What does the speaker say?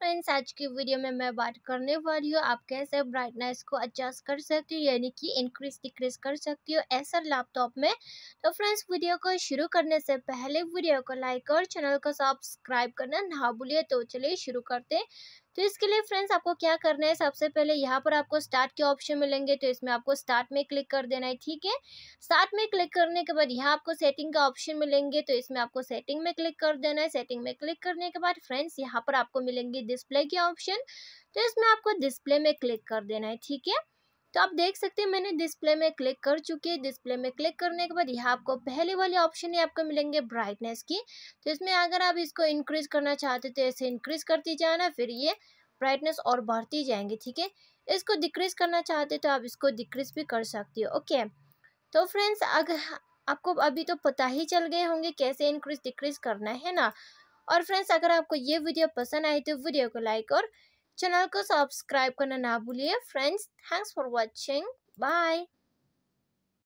friends आज की video में मैं बात करने वाली हूँ आप कैसे ब्राइटनेस को एडजस्ट कर सकती हो यानी कि इंक्रीज डिक्रीज कर सकती हो ऐसा लैपटॉप में तो फ्रेंड्स वीडियो को शुरू करने से पहले वीडियो को लाइक और चैनल को सब्सक्राइब करना ना भूलिए तो चलिए शुरू करते हैं तो इसके लिए फ्रेंड्स आपको क्या करना है सबसे पहले यहाँ पर आपको स्टार्ट के ऑप्शन मिलेंगे तो इसमें आपको स्टार्ट में क्लिक कर देना है ठीक है स्टार्ट में क्लिक करने के बाद यहाँ आपको सेटिंग का ऑप्शन मिलेंगे तो इसमें आपको सेटिंग में क्लिक कर देना है सेटिंग में क्लिक करने के बाद फ्रेंड्स यहाँ पर आपको मिलेंगे डिस्प्ले के ऑप्शन तो इसमें आपको डिस्प्ले में क्लिक कर देना है ठीक है तो आप देख सकते हैं मैंने डिस्प्ले में क्लिक कर चुकी है डिस्प्ले में क्लिक करने के बाद यहाँ आपको पहले वाले ऑप्शन ही आपको मिलेंगे ब्राइटनेस की तो इसमें अगर आप इसको इंक्रीज करना चाहते तो ऐसे इंक्रीज करती जाना फिर ये ब्राइटनेस और बढ़ती जाएंगे ठीक है इसको डिक्रीज करना चाहते तो आप इसको डिक्रीज भी कर सकती हो ओके तो फ्रेंड्स अगर आपको अभी तो पता ही चल गए होंगे कैसे इंक्रीज डिक्रीज करना है ना और फ्रेंड्स अगर आपको ये वीडियो पसंद आई तो वीडियो को लाइक और चैनल को सब्सक्राइब करना ना भूलिए friends thanks for watching bye